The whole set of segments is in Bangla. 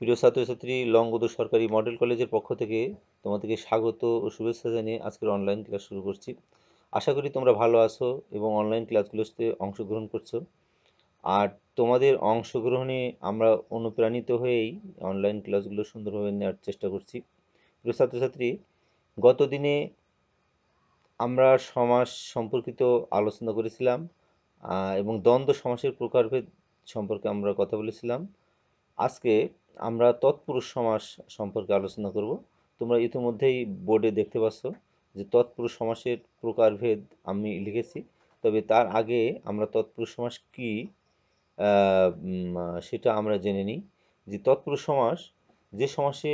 প্রিয় ছাত্রছাত্রী লঙ্গদু সরকারি মডেল কলেজের পক্ষ থেকে তোমাদেরকে স্বাগত ও শুভেচ্ছা জানিয়ে আজকের অনলাইন ক্লাস শুরু করছি আশা করি তোমরা ভালো আছো এবং অনলাইন ক্লাসগুলোতে অংশগ্রহণ করছো আর তোমাদের অংশগ্রহণে আমরা অনুপ্রাণিত হয়েই অনলাইন ক্লাসগুলো সুন্দরভাবে নেওয়ার চেষ্টা করছি প্রিয় ছাত্রছাত্রী গত দিনে আমরা সমাজ সম্পর্কিত আলোচনা করেছিলাম এবং দ্বন্দ্ব সমাসের প্রকারভেদ সম্পর্কে আমরা কথা বলেছিলাম আজকে আমরা তৎপুরুষ সমাস সম্পর্কে আলোচনা করব তোমরা ইতিমধ্যেই বোর্ডে দেখতে পাচ্ছ যে তৎপুরুষ সমাসের প্রকারভেদ আমি লিখেছি তবে তার আগে আমরা তৎপুরুষ সমাস কি সেটা আমরা জেনে নিই যে তৎপুরুষ সমাস যে সমাসে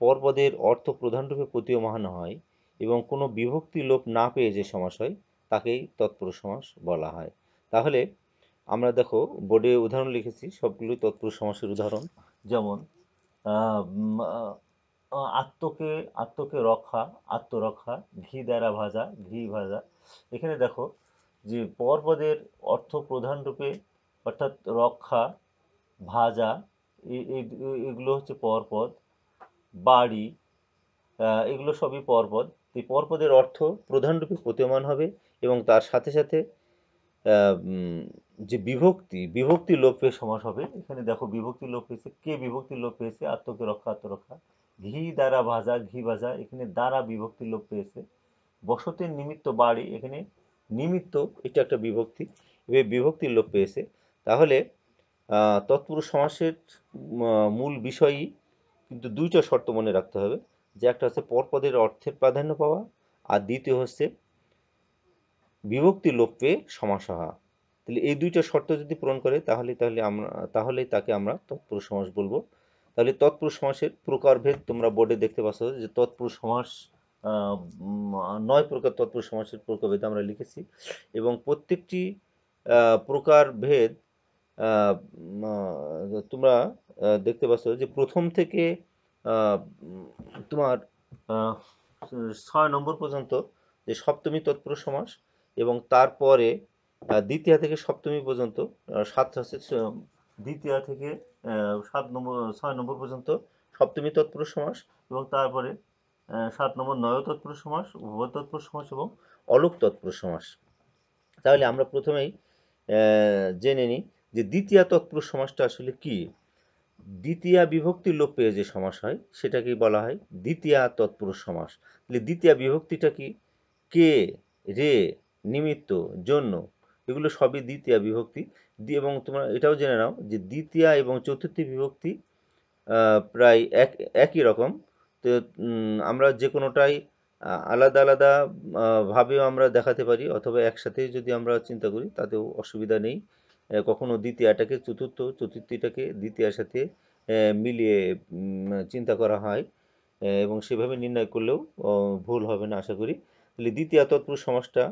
পরপদের অর্থ প্রধানরূপে প্রতীয়মান হয় এবং কোনো বিভক্তি লোপ না পেয়ে যে সমাস হয় তাকেই তৎপুরুষ সমাস বলা হয় তাহলে আমরা দেখো বোর্ডে উদাহরণ লিখেছি সবগুলো তৎপুরুষ সমাসের উদাহরণ যেমন আত্মকে আত্মকে রক্ষা আত্মরক্ষা ঘি দ্বারা ভাজা ঘি ভাজা এখানে দেখো যে পরপদের অর্থ প্রধান রূপে অর্থাৎ রক্ষা ভাজা এগুলো হচ্ছে পরপদ বাড়ি এগুলো সবই পরপদ এই পরপদের অর্থ প্রধানরূপে প্রতীয়মান হবে এবং তার সাথে সাথে যে বিভক্তি বিভক্তি লোপ পেয়ে সমাস হবে এখানে দেখো বিভক্তি লোপ পেয়েছে কে বিভক্তি লোপ পেয়েছে আত্মকে রক্ষা আত্মরক্ষা ঘি দ্বারা ভাজা ঘি ভাজা এখানে দ্বারা বিভক্তি লোপ পেয়েছে বসতের নিমিত্ত বাড়ি এখানে নিমিত্ত এটা একটা বিভক্তি এভাবে বিভক্তি লোপ পেয়েছে তাহলে তৎপুরুষ সমাসের মূল বিষয়ই কিন্তু দুইটা শর্ত মনে রাখতে হবে যে একটা হচ্ছে পরপদের অর্থের প্রাধান্য পাওয়া আর দ্বিতীয় হচ্ছে বিভক্তি লোপ পেয়ে সমাস হওয়া তাহলে এই দুইটা শর্ত যদি পূরণ করে তাহলে তাহলে আমরা তাহলে তাকে আমরা তৎপুরুষ সমাস বলবো তাহলে তৎপুরুষ সমাসের প্রকারভেদ তোমরা বোর্ডে দেখতে পাচ্ছ যে তৎপুরুষ সমাস নয় প্রকার তৎপুরুষ সমাসের প্রকারভেদ আমরা লিখেছি এবং প্রত্যেকটি প্রকারভেদ তোমরা দেখতে পাচ্ছ যে প্রথম থেকে তোমার ছয় নম্বর পর্যন্ত যে সপ্তমী তৎপুরুষ সমাস এবং তারপরে দ্বিতীয়া থেকে সপ্তমী পর্যন্ত সাত হচ্ছে দ্বিতীয়া থেকে সাত নম্বর ছয় নম্বর পর্যন্ত সপ্তমী তৎপুরুষ সমাস এবং তারপরে সাত নম্বর নয় তৎপুরুষ সমাস উভয় তৎপুরুষ সমাস এবং অলোক তৎপুরুষ সমাস তাহলে আমরা প্রথমেই জেনে নিই যে দ্বিতীয়া তৎপুরুষ সমাসটা আসলে কি দ্বিতীয়া বিভক্তি লোপ পেয়ে যে সমাস হয় সেটাকে বলা হয় দ্বিতীয়া তৎপুরুষ সমাস তাহলে দ্বিতীয়া বিভক্তিটা কি কে রে নিমিত্ত জন্য এগুলো সবই দ্বিতীয়া বিভক্তি এবং তোমরা এটাও জেনে নাও যে দ্বিতীয় এবং চতুর্থী বিভক্তি প্রায় এক একই রকম তো আমরা যে কোনোটাই আলাদা আলাদা ভাবেও আমরা দেখাতে পারি অথবা একসাথে যদি আমরা চিন্তা করি তাতেও অসুবিধা নেই কখনো দ্বিতীয়টাকে চতুর্থ চতুর্থীটাকে দ্বিতীয়ার সাথে মিলিয়ে চিন্তা করা হয় এবং সেভাবে নির্ণয় করলেও ভুল হবে না আশা করি তাহলে দ্বিতীয় তৎপুরুষ সমাজটা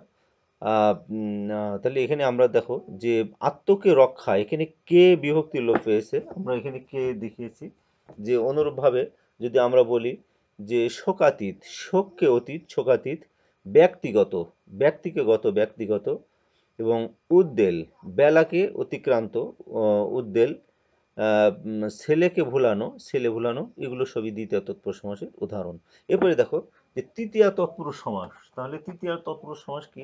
তাহলে এখানে আমরা দেখো যে আত্মকে রক্ষা এখানে কে বিভক্তি লোপ পেয়েছে আমরা এখানে কে দেখিয়েছি যে অনুরূপভাবে যদি আমরা বলি যে শোকাতীত শোককে অতীত শোকাতীত ব্যক্তিগত গত ব্যক্তিগত এবং উদ্দেল বেলাকে অতিক্রান্ত উদ্দেল ছেলেকে ভুলানো ছেলে ভুলানো এগুলো সবই দ্বিতীয় তৎপুরুষ সমাসের উদাহরণ এরপরে দেখো যে তৃতীয় তৎপুরুষ সমাস তাহলে তৃতীয় তৎপুরুষ সমাস কি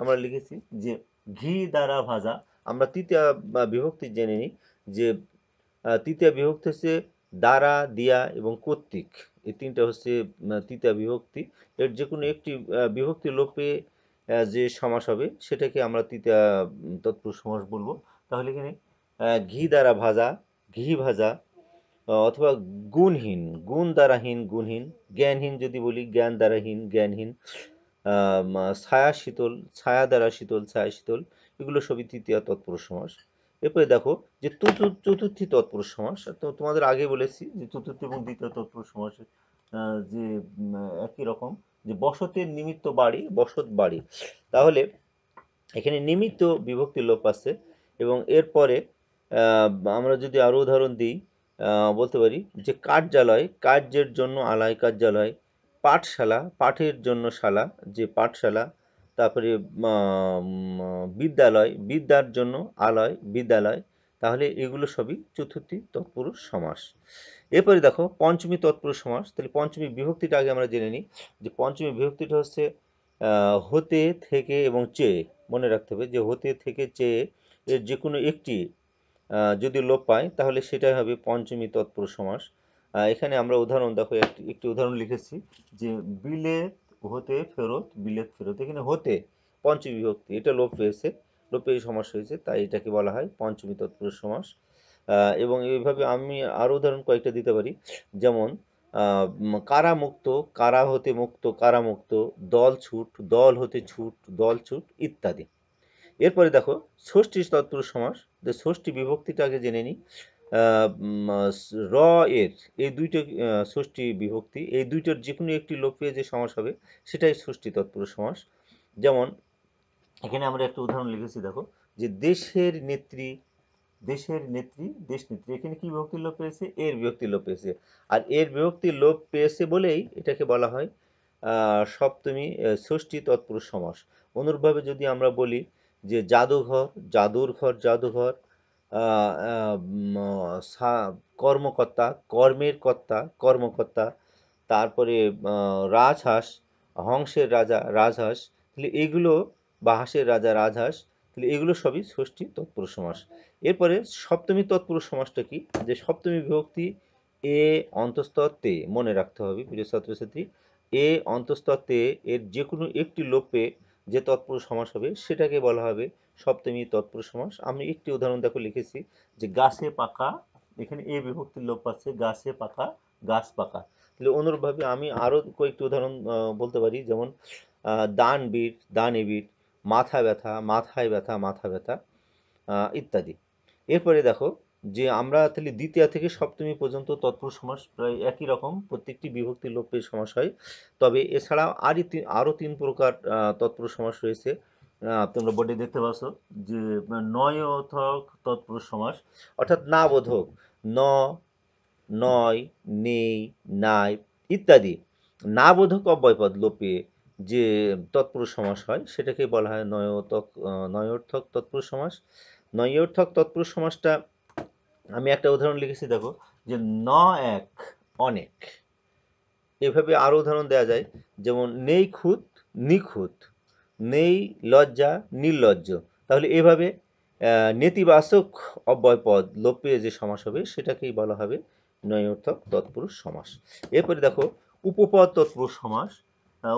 আমরা লিখেছি যে ঘি দ্বারা ভাজা আমরা তৃতীয় বিভক্তি জেনে নিই যে তৃতীয় বিভক্তি হচ্ছে দ্বারা দিয়া এবং কর্তৃক এই তিনটা হচ্ছে তৃতীয় বিভক্তি এর যে কোনো একটি বিভক্তি লোপে যে সমাস হবে সেটাকে আমরা তৃতীয় তৎপুরুষ সমাস বলবো তাহলে এখানে ঘি দ্বারা ভাজা ঘি ভাজা অথবা গুণহীন গুণ দ্বারাহীন গুণহীন জ্ঞানহীন যদি বলি জ্ঞান দ্বারাহীন জ্ঞানহীন ছায়া শীতল ছায়া দ্বারা শীতল ছায়া শীতল এগুলো সবই তৃতীয় তৎপুরুষ সমাস এরপরে দেখো যে চতুর্থী তৎপুরুষ সমাস তোমাদের আগে বলেছি যে চতুর্থ এবং দ্বিতীয় তৎপুরুষ সমাস যে একই রকম যে বসতের নিমিত্ত বাড়ি বসত বাড়ি তাহলে এখানে নিমিত্ত বিভক্তি লোপ আছে এবং এরপরে আমরা যদি আরও উদাহরণ দিই বলতে পারি যে কার্যালয় কার্যের জন্য আলায় কার্যালয় পাঠশালা পাঠের জন্য শালা যে পাঠশালা তারপরে বিদ্যালয় বিদ্যার জন্য আলয় বিদ্যালয় তাহলে এগুলো সবই চতুর্থী তৎপুরুষ সমাস এরপরে দেখো পঞ্চমী তৎপুরুষ সমাস তাহলে পঞ্চমী বিভক্তিটা আগে আমরা জেনে নিই যে পঞ্চমী বিভক্তিটা হচ্ছে হতে থেকে এবং চেয়ে মনে রাখতে হবে যে হতে থেকে চেয়ে এর যে কোনো একটি যদি লোপ পায় তাহলে সেটাই হবে পঞ্চমী তৎপুরুষ সমাস এখানে আমরা উদাহরণ দেখো একটি উদাহরণ লিখেছি যে বিলে হতে ফেরত বিলেত ফেরত এখানে হতে পঞ্চবিভক্তি এটা লোপ পেয়েছে পেয়ে সমাস হয়েছে তাই এটাকে বলা হয় পঞ্চমী তৎপুরুষ সমাস এবং এইভাবে আমি আরও উদাহরণ কয়েকটা দিতে পারি যেমন কারা মুক্ত কারা হতে মুক্ত কারা মুক্ত দল ছুট দল হতে ছুট দল ছুট ইত্যাদি এরপরে দেখো ষষ্ঠী তৎপুরুষ সমাস যে ষষ্ঠী বিভক্তিটাকে জেনে নিই র এর এই দুইটা ষষ্ঠী বিভক্তি এই দুইটার যে কোনো একটি লোপ পেয়ে যে সমাস হবে সেটাই ষষ্ঠী তৎপুরুষ সমাস যেমন এখানে আমরা একটা উদাহরণ লিখেছি দেখো যে দেশের নেত্রী দেশের নেত্রী দেশ নেত্রী এখানে কি বিভক্তির লোপ পেয়েছে এর বিভক্তি লোপ পেয়েছে আর এর বিভক্তি লোপ পেয়েছে বলেই এটাকে বলা হয় সপ্তমী ষষ্ঠী তৎপুরুষ সমাস অনুরূপভাবে যদি আমরা বলি যে জাদুঘর জাদুর ঘর জাদুঘর কর্মকর্তা কর্মের কর্তা কর্মকর্তা তারপরে রাজহাঁস হংসের রাজা রাজহাঁস তাহলে এগুলো বা হাঁসের রাজা রাজহাঁস তাহলে এগুলো সবই ষষ্ঠী তৎপুরুষ সমাস এরপরে সপ্তমী তৎপুরুষ সমাসটা কি যে সপ্তমী বিভক্তি এ অন্তস্তত্ত্বে মনে রাখতে হবে প্রিয় ছাত্রছাত্রী এ অন্তস্তত্ত্বে এর যে কোনো একটি লোপে যে তৎপুরুষ সমাস হবে সেটাকে বলা হবে সপ্তমী তৎপুরুষ সমাস আমি একটি উদাহরণ দেখো লিখেছি যে গাছে পাকা এখানে এ বিভক্তির লোপ পাচ্ছে গাছে পাকা গাছ পাকা তাহলে অনুরূপভাবে আমি আরও কয়েকটি উদাহরণ বলতে পারি যেমন দান বিট দান এবিট মাথা ব্যথা মাথায় ব্যথা মাথা ব্যথা ইত্যাদি এরপরে দেখো যে আমরা তাহলে দ্বিতীয়া থেকে সপ্তমী পর্যন্ত তৎপুরুষ সমাস প্রায় একই রকম প্রত্যেকটি বিভক্তি লোপের সমাস হয় তবে এছাড়া আরই আরও তিন প্রকার তৎপুরুষ সমাস রয়েছে তোমরা বোর্ডে দেখতে পাচ্ছ যে নয় অথক তৎপুরুষ সমাস অর্থাৎ না বোধক ন নয় নেই নাই ইত্যাদি না বোধক অব্যয়পদ লোপে যে তৎপুরুষ সমাস হয় সেটাকে বলা হয় নয় নয়োর্থক তৎপুরুষ সমাস অর্থক তৎপুরুষ সমাসটা আমি একটা উদাহরণ লিখেছি দেখো যে ন এক অনেক এভাবে আরও উদাহরণ দেওয়া যায় যেমন নেই খুঁত নিখুঁত নেই লজ্জা নির্লজ্জ তাহলে এভাবে নেতিবাচক অব্যয় পদ লোপ পেয়ে যে সমাস হবে সেটাকেই বলা হবে নয়র্থক তৎপুরুষ সমাস এরপরে দেখো উপপদ তৎপুরুষ সমাস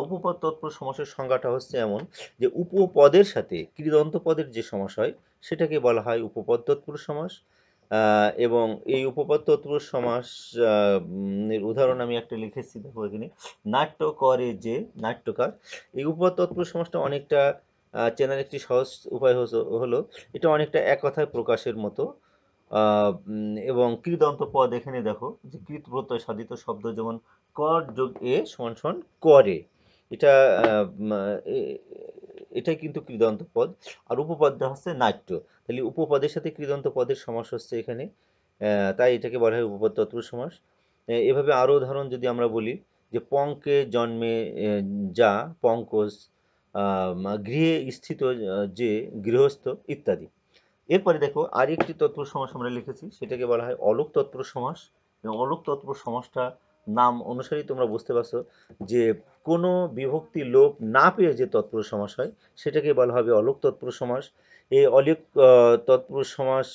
উপপদ তৎপুরুষ সমাসের সংজ্ঞাটা হচ্ছে এমন যে উপপদের সাথে কৃদন্ত পদের যে সমাস হয় সেটাকে বলা হয় উপপদ তৎপুরুষ সমাস এবং এই উপপাদ্য তৎপুরুষ সমাস এর উদাহরণ আমি একটা লিখেছি দেখো এখানে নাট্য করে যে নাট্যকার এই উপপাদ্য তৎপুরুষ সমাসটা অনেকটা চেনার একটি সহজ উপায় হলো এটা অনেকটা এক কথায় প্রকাশের মতো এবং কৃদন্ত পদ এখানে দেখো যে কৃত প্রত্যয় সাধিত শব্দ যেমন কর যোগ এ সমান সমান করে এটা এটাই কিন্তু কৃদন্ত পদ আর উপপাদ্য হচ্ছে নাট্য তাহলে উপপাদের সাথে কৃদন্ত পদের সমাস হচ্ছে এখানে তাই এটাকে বলা হয় উপপাদ তত্ত্ব সমাস এভাবে আরও উদাহরণ যদি আমরা বলি যে পঙ্কে জন্মে যা পঙ্কজ গৃহে স্থিত যে গৃহস্থ ইত্যাদি এরপরে দেখো আরেকটি তত্ত্ব সমাস আমরা লিখেছি সেটাকে বলা হয় অলোক তত্ত্ব সমাস অলোক তত্ত্ব সমাসটা নাম অনুসারেই তোমরা বুঝতে পারছো যে কোনো বিভক্তি লোপ না পেয়ে যে তৎপুরুষ সমাস হয় সেটাকে বলা হবে অলোক তৎপুরুষ সমাস এই অলিক তৎপুরুষ সমাস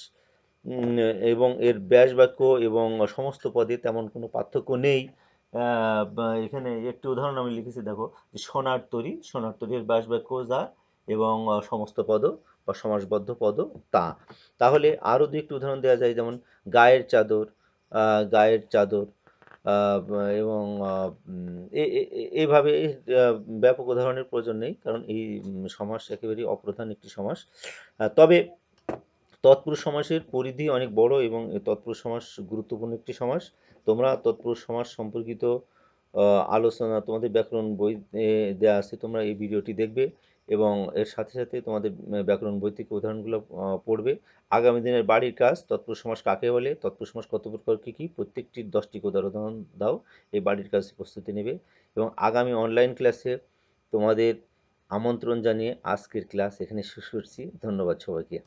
এবং এর ব্যাস বাক্য এবং সমস্ত পদে তেমন কোনো পার্থক্য নেই এখানে একটি উদাহরণ আমি লিখেছি দেখো সোনার তরি সোনার তরির ব্যাস বাক্য যা এবং সমস্ত পদ বা সমাসবদ্ধ পদ তা তাহলে আরও দু একটি উদাহরণ দেওয়া যায় যেমন গায়ের চাদর গায়ের চাদর এবং এভাবে ব্যাপক উদাহরণের প্রয়োজন নেই কারণ এই সমাস একেবারেই অপ্রধান একটি সমাস তবে তৎপুরুষ সমাসের পরিধি অনেক বড় এবং তৎপুরুষ সমাস গুরুত্বপূর্ণ একটি সমাস তোমরা তৎপুরুষ সমাস সম্পর্কিত আলোচনা তোমাদের ব্যাকরণ বই দেওয়া আছে তোমরা এই ভিডিওটি দেখবে এবং এর সাথে সাথে তোমাদের ব্যাকরণ বই থেকে উদাহরণগুলো পড়বে আগামী দিনের বাড়ির কাজ তৎপুর সমাস কাকে বলে তৎপুর সমাস কত প্রকার কী কী প্রত্যেকটি দশটি উদাহরণ দাও এই বাড়ির কাজ প্রস্তুতি নেবে এবং আগামী অনলাইন ক্লাসে তোমাদের আমন্ত্রণ জানিয়ে আজকের ক্লাস এখানে শেষ করছি ধন্যবাদ সবাইকে